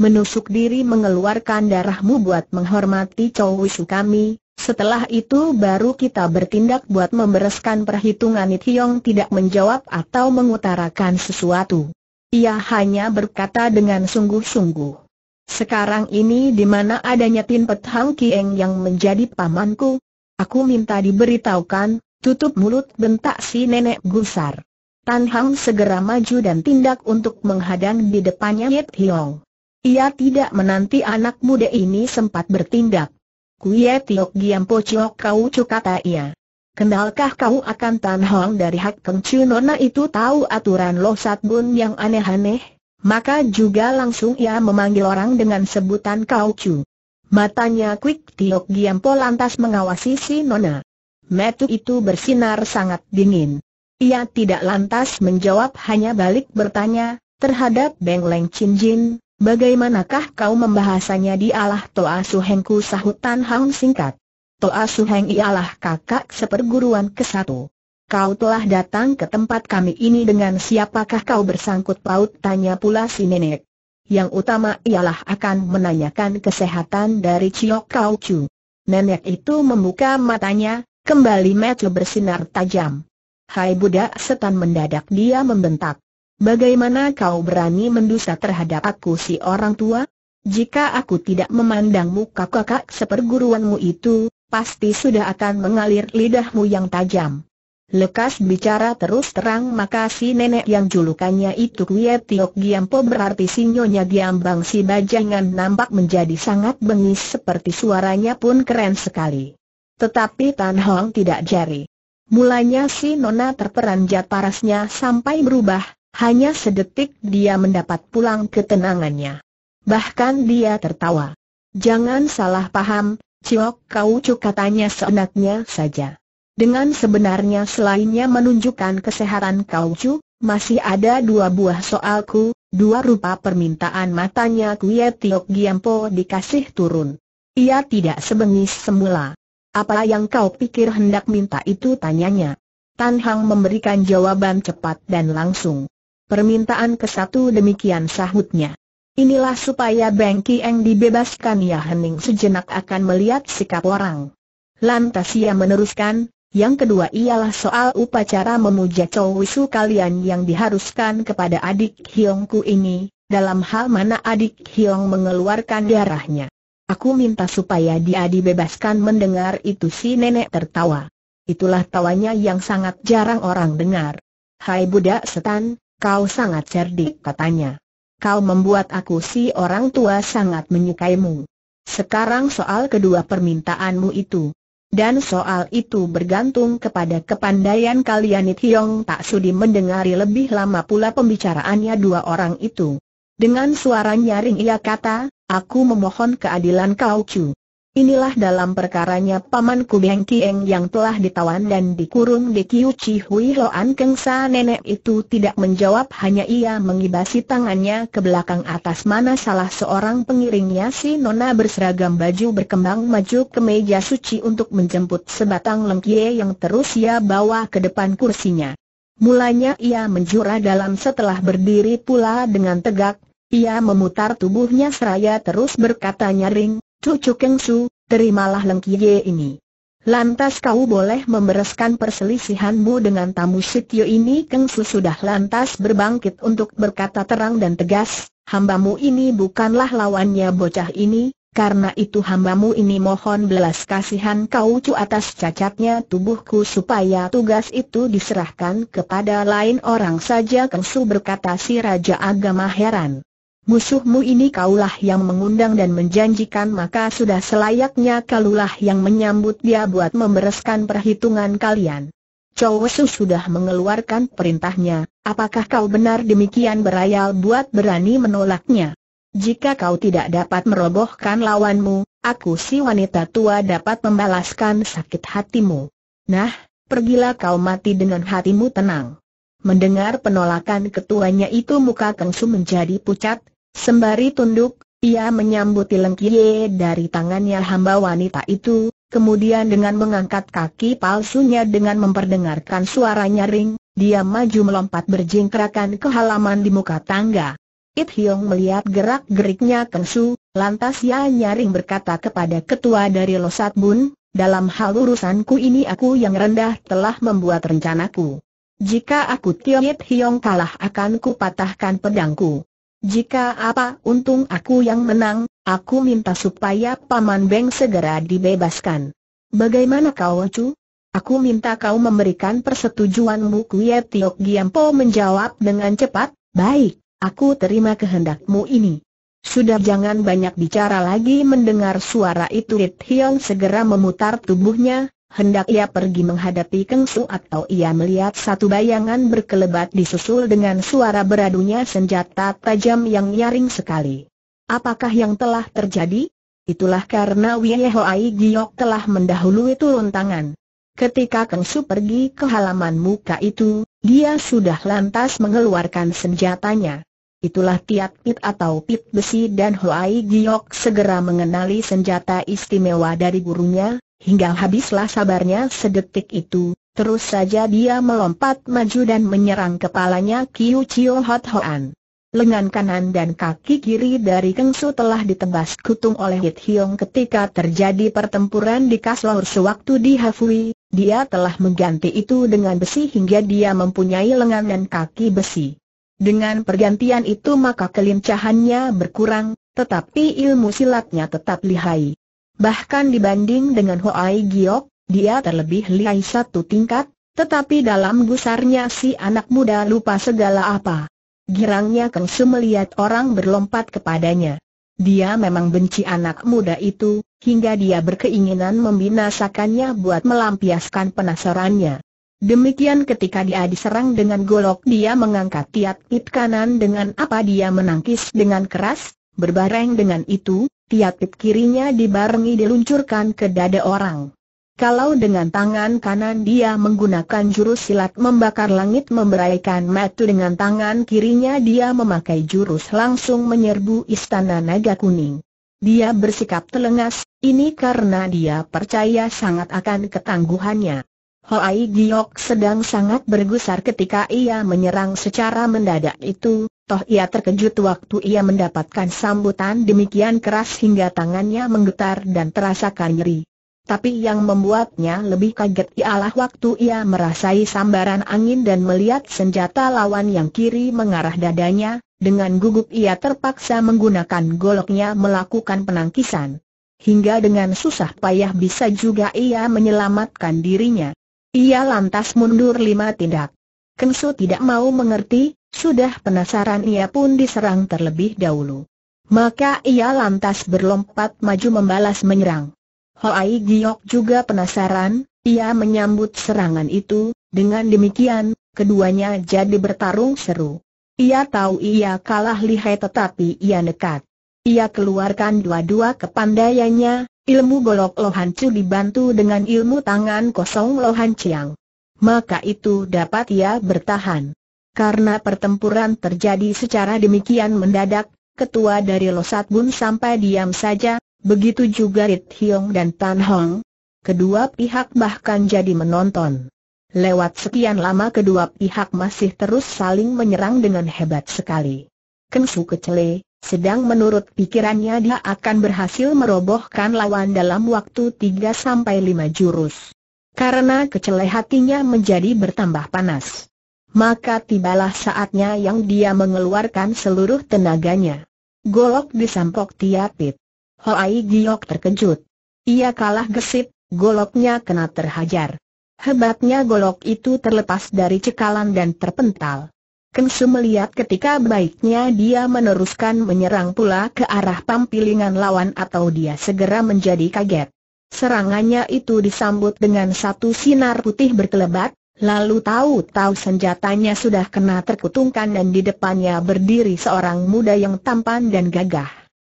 menusuk diri mengeluarkan darahmu buat menghormati Chow Wishu kami, setelah itu baru kita bertindak buat membereskan perhitungan Ithiong tidak menjawab atau mengutarakan sesuatu. Ia hanya berkata dengan sungguh-sungguh. Sekarang ini di mana adanya Tin Pet Hang Kieng yang menjadi pamanku? Aku minta diberitahukan, tutup mulut bentak si nenek gusar. Tan Hang segera maju dan tindak untuk menghadang di depannya Yit Hiong. Ia tidak menanti anak muda ini sempat bertindak. Kuie Tiok Giam Po Chiok Kau Cu kata ia. Kenalkah kau akan Tan Hong dari Hak Keng Chiu Nona itu tahu aturan Lo Sat Bun yang aneh-aneh? Maka juga langsung ia memanggil orang dengan sebutan Kau Chiu. Matanya Kwik Tiok Giam Po lantas mengawasi si Nona. Metu itu bersinar sangat dingin. Ia tidak lantas menjawab hanya balik bertanya, terhadap Beng Leng Chin Jin, Bagaimanakah kau membahasanya di Allah Toa Suhengku sahut Tan Hang singkat. Toa Suheng ialah kakak seperguruan ke satu. Kau telah datang ke tempat kami ini dengan siapakah kau bersangkut paut tanya pula si nenek. Yang utama ialah akan menanyakan kesehatan dari Cio Kau Chu. Nenek itu membuka matanya, kembali mata bersinar tajam. Hai budak setan mendadak dia membentak. Bagaimana kau berani mendusta terhadap aku si orang tua? Jika aku tidak memandang muka kakak seperguruanmu itu, pasti sudah akan mengalir lidahmu yang tajam. Lekas bicara terus terang maka si nenek yang julukannya itu Kwie Tiok Giampo berarti si Nyonya Giambang si bajangan nampak menjadi sangat bengis seperti suaranya pun keren sekali. Tetapi Tan Hong tidak jari. Mulanya si Nona terperanjat parasnya sampai berubah, hanya sedetik dia mendapat pulang ketenangannya. Bahkan dia tertawa. Jangan salah paham, Ciok Kau katanya seenaknya saja. Dengan sebenarnya selainnya menunjukkan kesehatan Kau Cu, masih ada dua buah soalku, dua rupa permintaan matanya Kuya Tiok Giampo dikasih turun. Ia tidak sebengis semula. Apa yang kau pikir hendak minta itu tanyanya. Tan Hang memberikan jawaban cepat dan langsung. Permintaan ke satu demikian sahutnya. Inilah supaya Beng Kieng dibebaskan ya hening sejenak akan melihat sikap orang. Lantas ia meneruskan, yang kedua ialah soal upacara memuja Chow Wisu kalian yang diharuskan kepada adik Hiongku ini, dalam hal mana adik Hiong mengeluarkan darahnya. Aku minta supaya dia dibebaskan mendengar itu si nenek tertawa. Itulah tawanya yang sangat jarang orang dengar. Hai budak setan, Kau sangat cerdik katanya. Kau membuat aku si orang tua sangat menyukaimu. Sekarang soal kedua permintaanmu itu. Dan soal itu bergantung kepada kepandaian kalian Hiong tak sudi mendengari lebih lama pula pembicaraannya dua orang itu. Dengan suara nyaring ia kata, aku memohon keadilan kau Chu. Inilah dalam perkaranya Paman Kubeng Kieng yang telah ditawan dan dikurung di Kiu Chi Hui Loan Kengsa nenek itu tidak menjawab hanya ia mengibasi tangannya ke belakang atas mana salah seorang pengiringnya si Nona berseragam baju berkembang maju ke meja suci untuk menjemput sebatang lengkie yang terus ia bawa ke depan kursinya. Mulanya ia menjura dalam setelah berdiri pula dengan tegak, ia memutar tubuhnya seraya terus berkata nyaring, Cucu Kengsu, terimalah lengkiye ini. Lantas kau boleh membereskan perselisihanmu dengan tamu Sityo ini Kengsu sudah lantas berbangkit untuk berkata terang dan tegas, hambamu ini bukanlah lawannya bocah ini, karena itu hambamu ini mohon belas kasihan kau cu atas cacatnya tubuhku supaya tugas itu diserahkan kepada lain orang saja Kengsu berkata si Raja Agama heran musuhmu ini kaulah yang mengundang dan menjanjikan maka sudah selayaknya kalulah yang menyambut dia buat membereskan perhitungan kalian. Cowsu sudah mengeluarkan perintahnya, apakah kau benar demikian berayal buat berani menolaknya? Jika kau tidak dapat merobohkan lawanmu, aku si wanita tua dapat membalaskan sakit hatimu. Nah, pergilah kau mati dengan hatimu tenang. Mendengar penolakan ketuanya itu muka Kengsu menjadi pucat, Sembari tunduk, ia menyambuti Lengkie dari tangannya hamba wanita itu, kemudian dengan mengangkat kaki palsunya dengan memperdengarkan suara nyaring, dia maju melompat berjingkrakan ke halaman di muka tangga. It Hiong melihat gerak-geriknya Kensu, lantas ia nyaring berkata kepada ketua dari Losat Bun, dalam hal urusanku ini aku yang rendah telah membuat rencanaku. Jika aku Tiong It Hiong kalah akan kupatahkan pedangku. Jika apa untung aku yang menang, aku minta supaya Paman Beng segera dibebaskan. Bagaimana kau cu? Aku minta kau memberikan persetujuanmu Kuya Tiok Giampo menjawab dengan cepat, baik, aku terima kehendakmu ini. Sudah jangan banyak bicara lagi mendengar suara itu Rit Hiong segera memutar tubuhnya, hendak ia pergi menghadapi Keng Su atau ia melihat satu bayangan berkelebat disusul dengan suara beradunya senjata tajam yang nyaring sekali. Apakah yang telah terjadi? Itulah karena Wiehe Ai Giok telah mendahului turun tangan. Ketika Keng Su pergi ke halaman muka itu, dia sudah lantas mengeluarkan senjatanya. Itulah tiat pit atau pit besi dan Hoai Giok segera mengenali senjata istimewa dari gurunya, Hingga habislah sabarnya sedetik itu, terus saja dia melompat maju dan menyerang kepalanya Kiu Chio Hot Hoan. Lengan kanan dan kaki kiri dari Keng Su telah ditembas kutung oleh Hit Hiong ketika terjadi pertempuran di Kaslor sewaktu di Hafui, dia telah mengganti itu dengan besi hingga dia mempunyai lengan dan kaki besi. Dengan pergantian itu maka kelincahannya berkurang, tetapi ilmu silatnya tetap lihai. Bahkan dibanding dengan Hoai Giok, dia terlebih lihai satu tingkat, tetapi dalam gusarnya si anak muda lupa segala apa. Girangnya Su melihat orang berlompat kepadanya. Dia memang benci anak muda itu, hingga dia berkeinginan membinasakannya buat melampiaskan penasarannya. Demikian ketika dia diserang dengan golok dia mengangkat tiat pit kanan dengan apa dia menangkis dengan keras, berbareng dengan itu, Tiap tiatip kirinya dibarengi diluncurkan ke dada orang. Kalau dengan tangan kanan dia menggunakan jurus silat membakar langit memberaikan metu dengan tangan kirinya dia memakai jurus langsung menyerbu istana naga kuning. Dia bersikap telengas, ini karena dia percaya sangat akan ketangguhannya. Hoai Giok sedang sangat bergusar ketika ia menyerang secara mendadak itu, Toh ia terkejut waktu ia mendapatkan sambutan demikian keras hingga tangannya menggetar dan terasa nyeri. Tapi yang membuatnya lebih kaget ialah waktu ia merasai sambaran angin dan melihat senjata lawan yang kiri mengarah dadanya, dengan gugup ia terpaksa menggunakan goloknya melakukan penangkisan. Hingga dengan susah payah bisa juga ia menyelamatkan dirinya. Ia lantas mundur lima tindak. Kensu tidak mau mengerti, sudah penasaran ia pun diserang terlebih dahulu. Maka ia lantas berlompat maju membalas menyerang. Hoai Giok juga penasaran, ia menyambut serangan itu, dengan demikian, keduanya jadi bertarung seru. Ia tahu ia kalah lihai tetapi ia nekat. Ia keluarkan dua-dua kepandaiannya, ilmu golok Lohan Chu dibantu dengan ilmu tangan kosong Lohan Chiang. Maka itu dapat ia bertahan. Karena pertempuran terjadi secara demikian mendadak, ketua dari Losat Bun sampai diam saja, begitu juga Rit Hiong dan Tan Hong. Kedua pihak bahkan jadi menonton. Lewat sekian lama kedua pihak masih terus saling menyerang dengan hebat sekali. Kensu kecele, sedang menurut pikirannya dia akan berhasil merobohkan lawan dalam waktu 3 5 jurus. Karena kecele hatinya menjadi bertambah panas maka tibalah saatnya yang dia mengeluarkan seluruh tenaganya. Golok disampok tiapit. Hoai Giok terkejut. Ia kalah gesit, goloknya kena terhajar. Hebatnya golok itu terlepas dari cekalan dan terpental. Kensu melihat ketika baiknya dia meneruskan menyerang pula ke arah pampilingan lawan atau dia segera menjadi kaget. Serangannya itu disambut dengan satu sinar putih berkelebat, Lalu tahu-tahu senjatanya sudah kena terkutungkan dan di depannya berdiri seorang muda yang tampan dan gagah.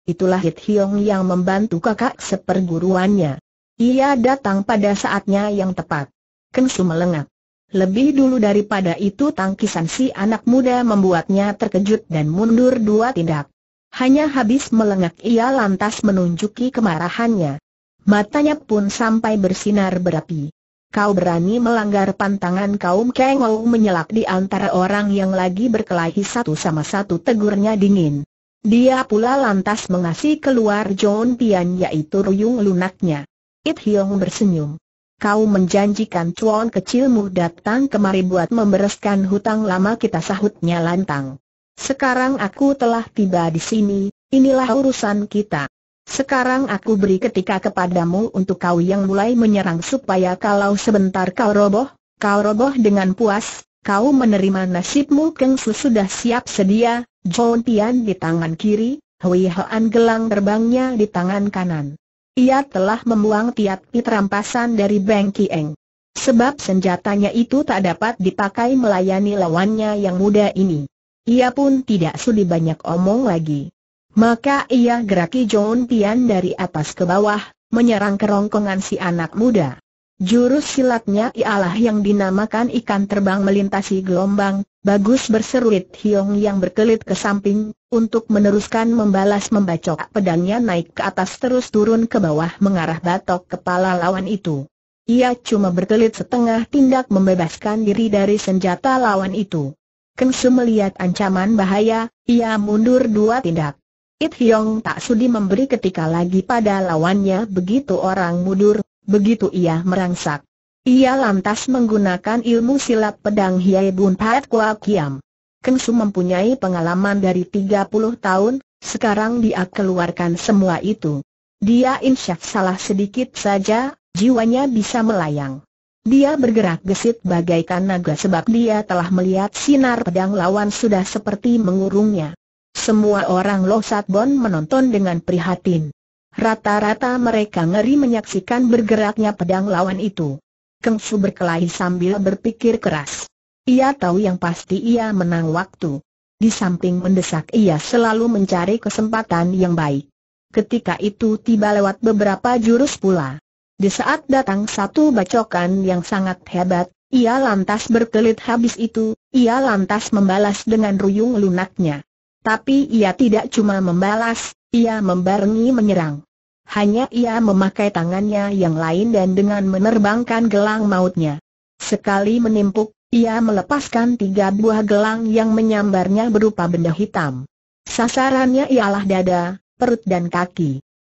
Itulah Hit Hiong yang membantu kakak seperguruannya. Ia datang pada saatnya yang tepat. Kensu melengak. Lebih dulu daripada itu tangkisan si anak muda membuatnya terkejut dan mundur dua tindak. Hanya habis melengak ia lantas menunjuki kemarahannya. Matanya pun sampai bersinar berapi. Kau berani melanggar pantangan kaum Kengou menyelak di antara orang yang lagi berkelahi satu sama satu tegurnya dingin. Dia pula lantas mengasih keluar John Tian yaitu ruyung lunaknya. It Hiong bersenyum. Kau menjanjikan cuan kecilmu datang kemari buat membereskan hutang lama kita sahutnya lantang. Sekarang aku telah tiba di sini, inilah urusan kita. Sekarang aku beri ketika kepadamu untuk kau yang mulai menyerang supaya kalau sebentar kau roboh, kau roboh dengan puas, kau menerima nasibmu Keng Su sudah siap sedia, John Tian di tangan kiri, Hui Hoan gelang terbangnya di tangan kanan. Ia telah membuang tiap pit rampasan dari Beng Kieng. Sebab senjatanya itu tak dapat dipakai melayani lawannya yang muda ini. Ia pun tidak sudi banyak omong lagi. Maka ia geraki John Tian dari atas ke bawah, menyerang kerongkongan si anak muda. Jurus silatnya ialah yang dinamakan ikan terbang melintasi gelombang, bagus berseruit Hiong yang berkelit ke samping, untuk meneruskan membalas membacok pedangnya naik ke atas terus turun ke bawah mengarah batok kepala lawan itu. Ia cuma berkelit setengah tindak membebaskan diri dari senjata lawan itu. Kengsu melihat ancaman bahaya, ia mundur dua tindak. It Hyong tak sudi memberi ketika lagi pada lawannya begitu orang mundur, begitu ia merangsak. Ia lantas menggunakan ilmu silat pedang Hiai Bun Pat Kwa Kiam. Kengsu mempunyai pengalaman dari 30 tahun, sekarang dia keluarkan semua itu. Dia insyaf salah sedikit saja, jiwanya bisa melayang. Dia bergerak gesit bagaikan naga sebab dia telah melihat sinar pedang lawan sudah seperti mengurungnya. Semua orang Losatbon menonton dengan prihatin. Rata-rata mereka ngeri menyaksikan bergeraknya pedang lawan itu. Keng Su berkelahi sambil berpikir keras. Ia tahu yang pasti ia menang waktu. Di samping mendesak ia selalu mencari kesempatan yang baik. Ketika itu tiba lewat beberapa jurus pula. Di saat datang satu bacokan yang sangat hebat, ia lantas berkelit habis itu, ia lantas membalas dengan ruyung lunaknya. Tapi ia tidak cuma membalas, ia membarengi menyerang. Hanya ia memakai tangannya yang lain dan dengan menerbangkan gelang mautnya. Sekali menimpuk, ia melepaskan tiga buah gelang yang menyambarnya berupa benda hitam. Sasarannya ialah dada, perut dan kaki.